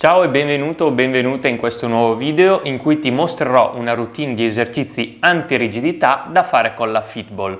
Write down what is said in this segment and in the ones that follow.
Ciao e benvenuto o benvenuta in questo nuovo video in cui ti mostrerò una routine di esercizi anti-rigidità da fare con la Fitball.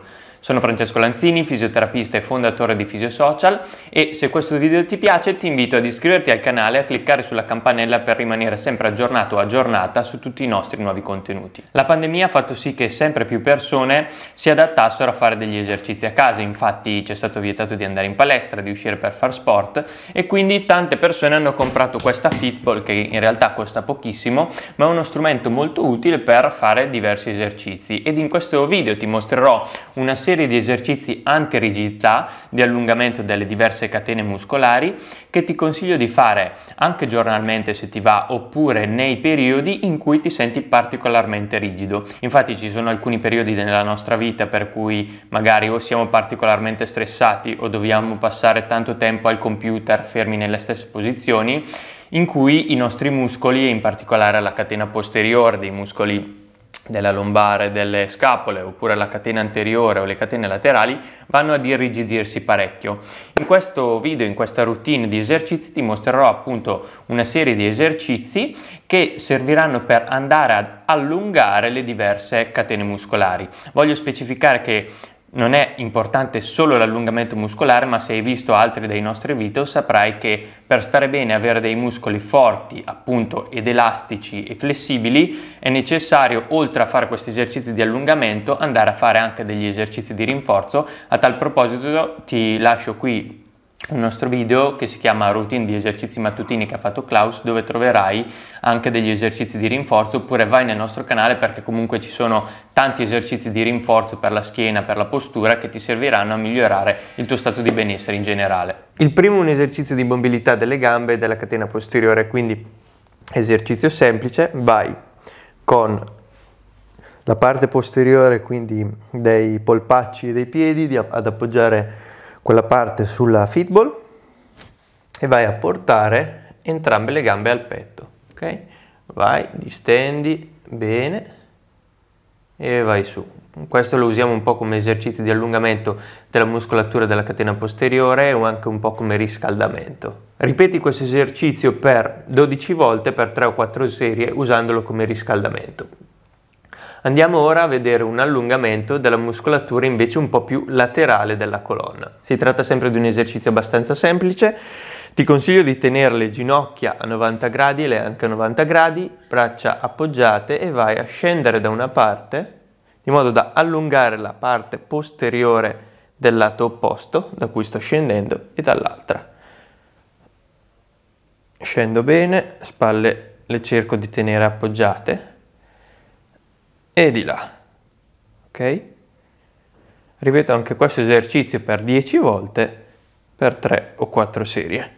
Sono Francesco Lanzini, fisioterapista e fondatore di Fisiosocial e se questo video ti piace ti invito ad iscriverti al canale e a cliccare sulla campanella per rimanere sempre aggiornato o aggiornata su tutti i nostri nuovi contenuti. La pandemia ha fatto sì che sempre più persone si adattassero a fare degli esercizi a casa, infatti c'è stato vietato di andare in palestra, di uscire per far sport e quindi tante persone hanno comprato questa Fitball che in realtà costa pochissimo ma è uno strumento molto utile per fare diversi esercizi ed in questo video ti mostrerò una serie serie di esercizi anti-rigidità di allungamento delle diverse catene muscolari che ti consiglio di fare anche giornalmente se ti va oppure nei periodi in cui ti senti particolarmente rigido. Infatti ci sono alcuni periodi nella nostra vita per cui magari o siamo particolarmente stressati o dobbiamo passare tanto tempo al computer fermi nelle stesse posizioni in cui i nostri muscoli e in particolare la catena posteriore dei muscoli della lombare, delle scapole oppure la catena anteriore o le catene laterali vanno ad irrigidirsi parecchio. In questo video, in questa routine di esercizi ti mostrerò appunto una serie di esercizi che serviranno per andare ad allungare le diverse catene muscolari. Voglio specificare che non è importante solo l'allungamento muscolare, ma se hai visto altri dei nostri video saprai che per stare bene e avere dei muscoli forti, appunto, ed elastici e flessibili, è necessario, oltre a fare questi esercizi di allungamento, andare a fare anche degli esercizi di rinforzo. A tal proposito ti lascio qui un nostro video che si chiama Routine di esercizi mattutini che ha fatto Klaus dove troverai anche degli esercizi di rinforzo oppure vai nel nostro canale perché comunque ci sono tanti esercizi di rinforzo per la schiena, per la postura che ti serviranno a migliorare il tuo stato di benessere in generale. Il primo è un esercizio di mobilità delle gambe e della catena posteriore, quindi esercizio semplice, vai con la parte posteriore quindi dei polpacci e dei piedi ad appoggiare quella parte sulla fitball e vai a portare entrambe le gambe al petto, ok? Vai, distendi bene e vai su. Questo lo usiamo un po' come esercizio di allungamento della muscolatura della catena posteriore o anche un po' come riscaldamento. Ripeti questo esercizio per 12 volte per 3 o 4 serie usandolo come riscaldamento. Andiamo ora a vedere un allungamento della muscolatura invece un po' più laterale della colonna. Si tratta sempre di un esercizio abbastanza semplice, ti consiglio di tenere le ginocchia a 90 gradi le anche a 90 gradi, braccia appoggiate e vai a scendere da una parte in modo da allungare la parte posteriore del lato opposto da cui sto scendendo e dall'altra. Scendo bene, spalle le cerco di tenere appoggiate e di là. Ok? Ripeto anche questo esercizio per 10 volte per 3 o 4 serie.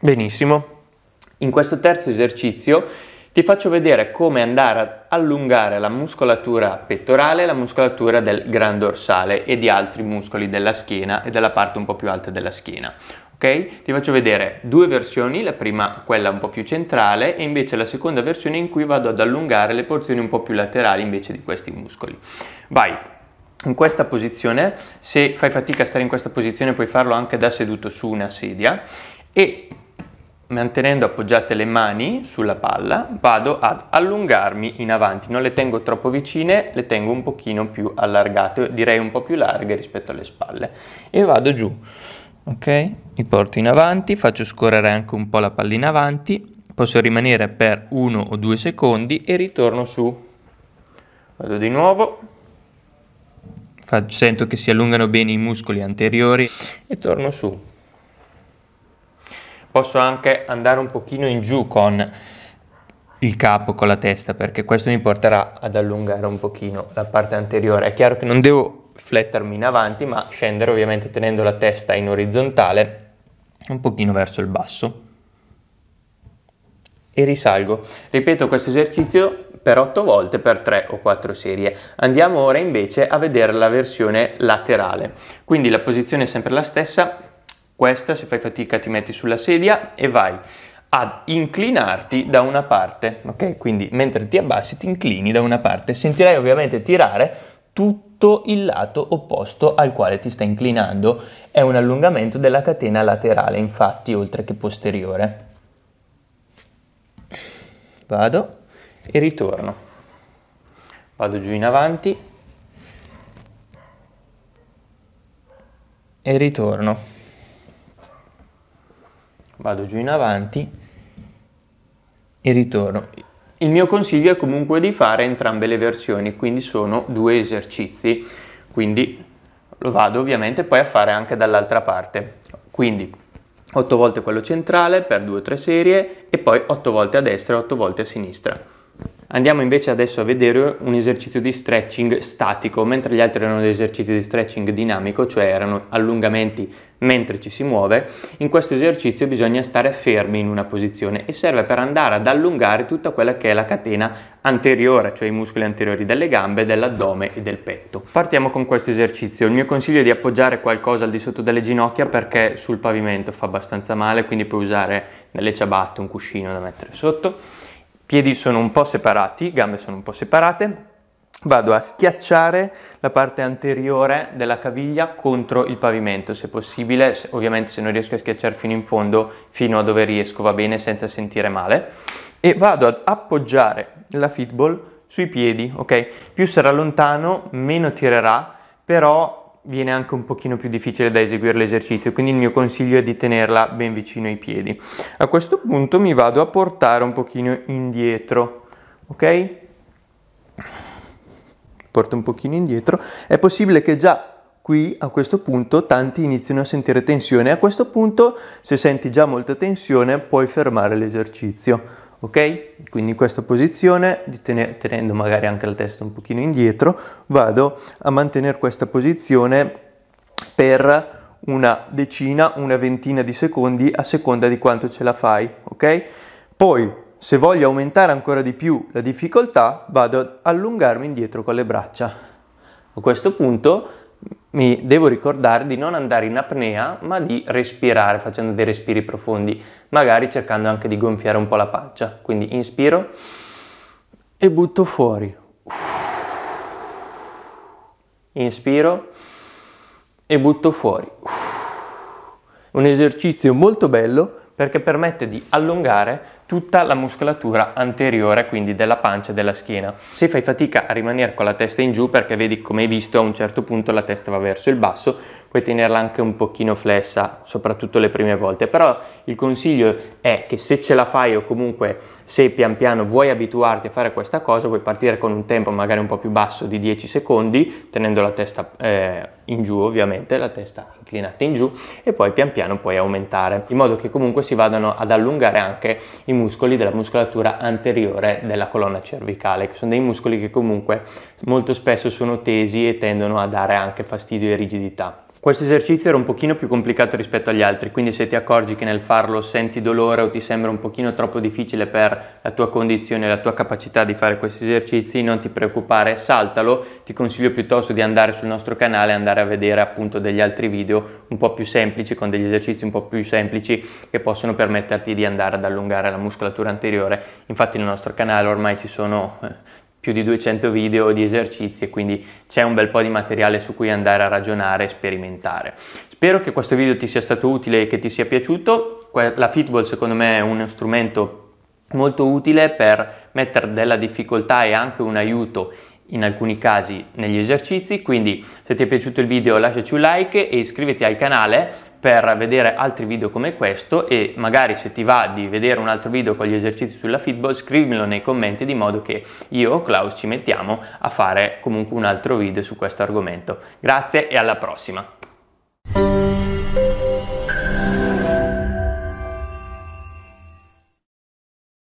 Benissimo. In questo terzo esercizio ti faccio vedere come andare ad allungare la muscolatura pettorale, la muscolatura del gran dorsale e di altri muscoli della schiena e della parte un po' più alta della schiena ok? Ti faccio vedere due versioni, la prima quella un po' più centrale e invece la seconda versione in cui vado ad allungare le porzioni un po' più laterali invece di questi muscoli. Vai! In questa posizione, se fai fatica a stare in questa posizione puoi farlo anche da seduto su una sedia e mantenendo appoggiate le mani sulla palla vado ad allungarmi in avanti, non le tengo troppo vicine, le tengo un pochino più allargate, direi un po' più larghe rispetto alle spalle e vado giù ok? Mi porto in avanti, faccio scorrere anche un po' la pallina avanti, posso rimanere per uno o due secondi e ritorno su. Vado di nuovo, faccio, sento che si allungano bene i muscoli anteriori e torno su. Posso anche andare un pochino in giù con il capo, con la testa, perché questo mi porterà ad allungare un pochino la parte anteriore. È chiaro che non devo flettermi in avanti, ma scendere ovviamente tenendo la testa in orizzontale un pochino verso il basso e risalgo. Ripeto questo esercizio per 8 volte per 3 o 4 serie. Andiamo ora invece a vedere la versione laterale. Quindi la posizione è sempre la stessa, questa se fai fatica ti metti sulla sedia e vai ad inclinarti da una parte, ok? Quindi mentre ti abbassi ti inclini da una parte. Sentirai ovviamente tirare tutto tutto il lato opposto al quale ti sta inclinando, è un allungamento della catena laterale infatti oltre che posteriore. Vado e ritorno, vado giù in avanti e ritorno, vado giù in avanti e ritorno il mio consiglio è comunque di fare entrambe le versioni, quindi sono due esercizi, quindi lo vado ovviamente poi a fare anche dall'altra parte. Quindi 8 volte quello centrale per 2 3 serie e poi 8 volte a destra e 8 volte a sinistra. Andiamo invece adesso a vedere un esercizio di stretching statico, mentre gli altri erano esercizi di stretching dinamico, cioè erano allungamenti mentre ci si muove, in questo esercizio bisogna stare fermi in una posizione e serve per andare ad allungare tutta quella che è la catena anteriore, cioè i muscoli anteriori delle gambe, dell'addome e del petto. Partiamo con questo esercizio. Il mio consiglio è di appoggiare qualcosa al di sotto delle ginocchia perché sul pavimento fa abbastanza male, quindi puoi usare delle ciabatte, un cuscino da mettere sotto piedi sono un po' separati, gambe sono un po' separate, vado a schiacciare la parte anteriore della caviglia contro il pavimento, se possibile, ovviamente se non riesco a schiacciare fino in fondo, fino a dove riesco va bene senza sentire male, e vado ad appoggiare la fitball sui piedi, ok? Più sarà lontano, meno tirerà, però viene anche un pochino più difficile da eseguire l'esercizio, quindi il mio consiglio è di tenerla ben vicino ai piedi. A questo punto mi vado a portare un pochino indietro, ok? Porto un pochino indietro, è possibile che già qui a questo punto tanti iniziano a sentire tensione, a questo punto se senti già molta tensione puoi fermare l'esercizio, ok? Quindi in questa posizione, tenendo magari anche la testa un pochino indietro, vado a mantenere questa posizione per una decina, una ventina di secondi a seconda di quanto ce la fai, ok? Poi se voglio aumentare ancora di più la difficoltà vado ad allungarmi indietro con le braccia. A questo punto mi devo ricordare di non andare in apnea, ma di respirare facendo dei respiri profondi, magari cercando anche di gonfiare un po' la pancia. Quindi inspiro e butto fuori. Inspiro e butto fuori. Un esercizio molto bello perché permette di allungare tutta la muscolatura anteriore, quindi della pancia e della schiena. Se fai fatica a rimanere con la testa in giù, perché vedi come hai visto a un certo punto la testa va verso il basso, puoi tenerla anche un pochino flessa, soprattutto le prime volte, però il consiglio è che se ce la fai o comunque se pian piano vuoi abituarti a fare questa cosa, vuoi partire con un tempo magari un po' più basso di 10 secondi, tenendo la testa eh, in giù ovviamente, la testa inclinate in giù e poi pian piano puoi aumentare in modo che comunque si vadano ad allungare anche i muscoli della muscolatura anteriore della colonna cervicale che sono dei muscoli che comunque molto spesso sono tesi e tendono a dare anche fastidio e rigidità questo esercizio era un pochino più complicato rispetto agli altri, quindi se ti accorgi che nel farlo senti dolore o ti sembra un pochino troppo difficile per la tua condizione e la tua capacità di fare questi esercizi, non ti preoccupare, saltalo, ti consiglio piuttosto di andare sul nostro canale e andare a vedere appunto degli altri video un po' più semplici, con degli esercizi un po' più semplici che possono permetterti di andare ad allungare la muscolatura anteriore. Infatti nel nostro canale ormai ci sono eh, più di 200 video di esercizi e quindi c'è un bel po' di materiale su cui andare a ragionare e sperimentare. Spero che questo video ti sia stato utile e che ti sia piaciuto. La Fitball secondo me è uno strumento molto utile per mettere della difficoltà e anche un aiuto in alcuni casi negli esercizi, quindi se ti è piaciuto il video lasciaci un like e iscriviti al canale per vedere altri video come questo e magari se ti va di vedere un altro video con gli esercizi sulla fitball scrivimelo nei commenti di modo che io o Klaus ci mettiamo a fare comunque un altro video su questo argomento. Grazie e alla prossima!